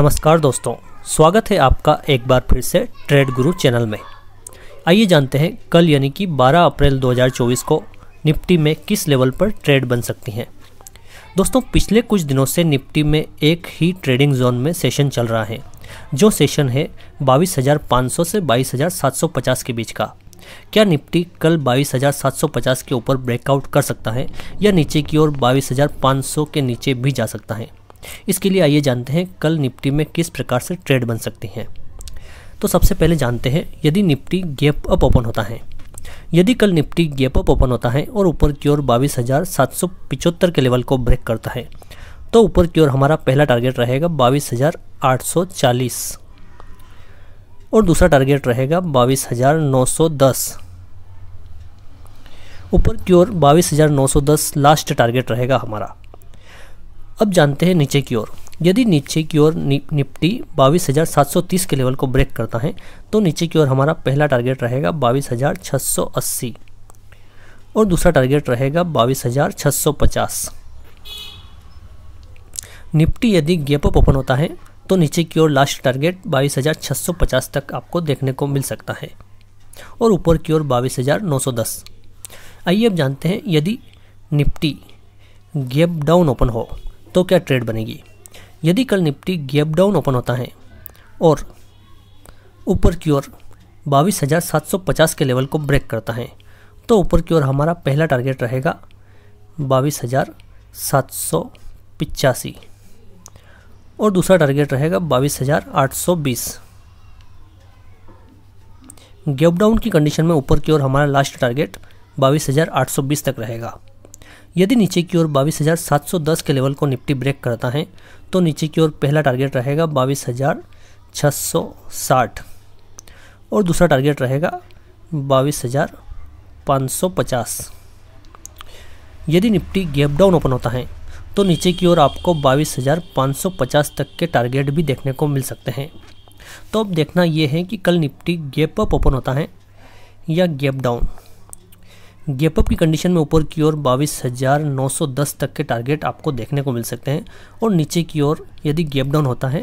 नमस्कार दोस्तों स्वागत है आपका एक बार फिर से ट्रेड गुरु चैनल में आइए जानते हैं कल यानी कि 12 अप्रैल 2024 को निफ्टी में किस लेवल पर ट्रेड बन सकती हैं दोस्तों पिछले कुछ दिनों से निफ्टी में एक ही ट्रेडिंग जोन में सेशन चल रहा है जो सेशन है 22,500 से 22,750 के बीच का क्या निफ्टी कल 22,750 के ऊपर ब्रेकआउट कर सकता है या नीचे की ओर 22,500 के नीचे भी जा सकता है इसके लिए आइए जानते हैं कल निफ्टी में किस प्रकार से ट्रेड बन सकती हैं तो सबसे पहले जानते हैं यदि निफ्टी गैप अप ओपन होता है यदि कल निफ्टी गैप अप ओपन होता है और ऊपर की ओर बाईस हज़ार सात सौ पिचहत्तर के लेवल को ब्रेक करता है तो ऊपर की ओर हमारा पहला टारगेट रहेगा बाईस हज़ार आठ सौ चालीस और दूसरा टारगेट रहेगा बाईस हज़ार नौ सौ दस ऊपर की ओर बाईस हज़ार नौ सौ दस लास्ट टारगेट रहेगा हमारा अब जानते हैं नीचे की ओर यदि नीचे की ओर नि, निफ्टी 22,730 के लेवल को ब्रेक करता है तो नीचे की ओर हमारा पहला टारगेट रहेगा 22,680 और दूसरा टारगेट रहेगा 22,650 निफ्टी यदि गैप अप ओपन होता है तो नीचे की ओर लास्ट टारगेट 22,650 तक आपको देखने को मिल सकता है और ऊपर की ओर 22,910 आइए अब जानते हैं यदि निफ्टी गैप डाउन ओपन हो तो क्या ट्रेड बनेगी यदि कल निफ्टी गैप डाउन ओपन होता है और ऊपर की ओर बाईस हज़ार सात सौ पचास के लेवल को ब्रेक करता है तो ऊपर की ओर हमारा पहला टारगेट रहेगा बाईस हज़ार सात सौ पचासी और दूसरा टारगेट रहेगा बाईस हज़ार आठ सौ बीस गैप डाउन की कंडीशन में ऊपर की ओर हमारा लास्ट टारगेट बाईस हज़ार आठ सौ बीस तक रहेगा यदि नीचे की ओर 22,710 के लेवल को निफ्टी ब्रेक करता है तो नीचे की ओर पहला टारगेट रहेगा 22,660 और दूसरा टारगेट रहेगा 22,550 यदि निफ्टी गैप डाउन ओपन होता है तो नीचे की ओर आपको 22,550 तक के टारगेट भी देखने को मिल सकते हैं तो अब देखना यह है कि कल निफ्टी गैप अप ओपन होता है या गैप डाउन गैपअप की कंडीशन में ऊपर की ओर 22,910 तक के टारगेट आपको देखने को मिल सकते हैं और नीचे की ओर यदि गैप डाउन होता है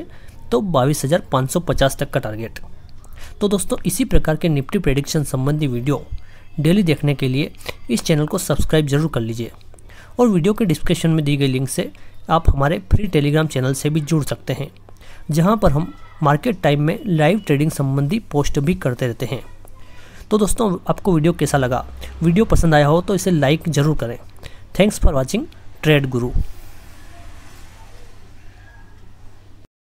तो 22,550 तक का टारगेट तो दोस्तों इसी प्रकार के निफ्टी प्रेडिक्शन संबंधी वीडियो डेली देखने के लिए इस चैनल को सब्सक्राइब जरूर कर लीजिए और वीडियो के डिस्क्रिप्शन में दी गई लिंक से आप हमारे फ्री टेलीग्राम चैनल से भी जुड़ सकते हैं जहाँ पर हम मार्केट टाइम में लाइव ट्रेडिंग संबंधी पोस्ट भी करते रहते हैं तो दोस्तों आपको वीडियो कैसा लगा वीडियो पसंद आया हो तो इसे लाइक ज़रूर करें थैंक्स फॉर वॉचिंग ट्रेड गुरु